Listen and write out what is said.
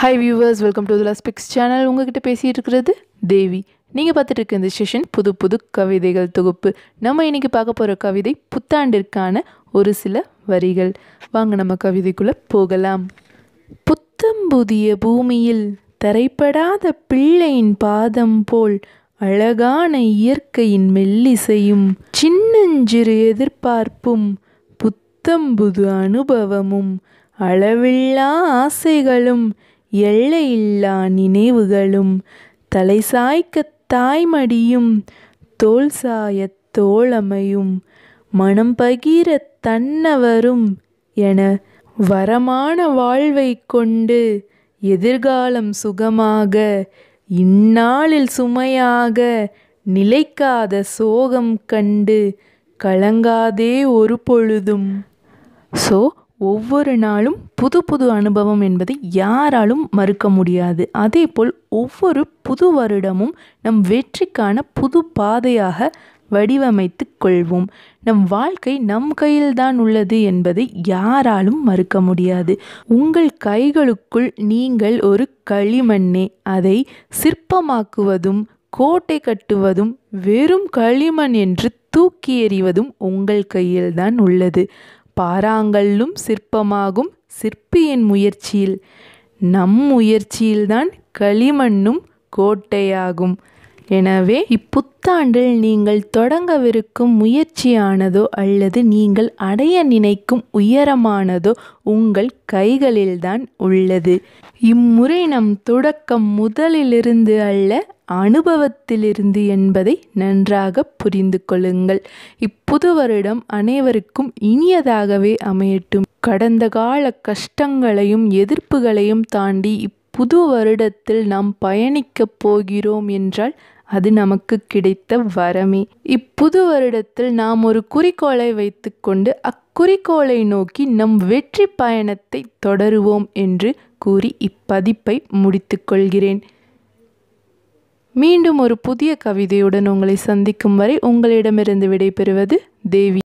hi viewers welcome to the பிக்ஸ் channel உங்ககிட்ட பேசிகிட்டு இருக்கிறது தேவி நீங்கள் பார்த்துட்டு இருக்க இந்த செஷன் புது புது கவிதைகள் தொகுப்பு நம்ம இன்றைக்கி பார்க்க போகிற கவிதை புத்தாண்டிற்கான ஒரு சில வரிகள் வாங்க நம்ம கவிதைக்குள்ளே போகலாம் புத்தம் புதிய பூமியில் தரைப்படாத பிள்ளையின் பாதம் போல் அழகான இயற்கையின் மெல்லிசையும் சின்னஞ்சிறு எதிர்பார்ப்பும் புத்தம் புது அனுபவமும் அளவில்லா ஆசைகளும் எல்லையில்லா நினைவுகளும் தலை சாய்க்க தாய்மடியும் தோல் சாய தோழமையும் மனம் பகிர தன்னவரும் என வரமான வாழ்வை கொண்டு எதிர்காலம் சுகமாக இந்நாளில் சுமையாக நிலைக்காத சோகம் கண்டு கலங்காதே ஒரு பொழுதும் ஸோ ஒவ்வொரு நாளும் புது புது அனுபவம் என்பதை யாராலும் மறுக்க முடியாது அதேபோல் ஒவ்வொரு புது வருடமும் நம் வெற்றிக்கான புது பாதையாக வடிவமைத்து கொள்வோம் நம் வாழ்க்கை நம் கையில்தான் உள்ளது என்பதை யாராலும் மறுக்க முடியாது உங்கள் கைகளுக்குள் நீங்கள் ஒரு களிமண்ணே அதை சிற்பமாக்குவதும் கோட்டை கட்டுவதும் வெறும் களிமண் என்று தூக்கி எறிவதும் உங்கள் கையில்தான் உள்ளது பாராங்கல்லும் சிற்பமாகும் சிற்பியின் முயற்சியில் நம் முயற்சியில்தான் களிமண்ணும் கோட்டையாகும் எனவே இப்புத்தாண்டில் நீங்கள் தொடங்கவிருக்கும் முயற்சியானதோ அல்லது நீங்கள் அடைய நினைக்கும் உயரமானதோ உங்கள் கைகளில்தான் உள்ளது இம்முறை நம் தொடக்கம் முதலிலிருந்து அல்ல அனுபவத்திலிருந்து என்பதை நன்றாக புரிந்து கொள்ளுங்கள் இப்புது வருடம் அனைவருக்கும் இனியதாகவே அமையட்டும் கடந்த கால கஷ்டங்களையும் எதிர்ப்புகளையும் தாண்டி புது வருடத்தில் நாம் பயணிக்கப் போகிறோம் என்றால் அது நமக்கு கிடைத்த வரமே இப்புது வருடத்தில் நாம் ஒரு குறிக்கோளை வைத்துக்கொண்டு அக்குறிக்கோளை நோக்கி நம் வெற்றி பயணத்தை தொடருவோம் என்று கூறி இப்பதிப்பை முடித்துக்கொள்கிறேன் மீண்டும் ஒரு புதிய கவிதையுடன் உங்களை சந்திக்கும் வரை உங்களிடமிருந்து விடைபெறுவது தேவி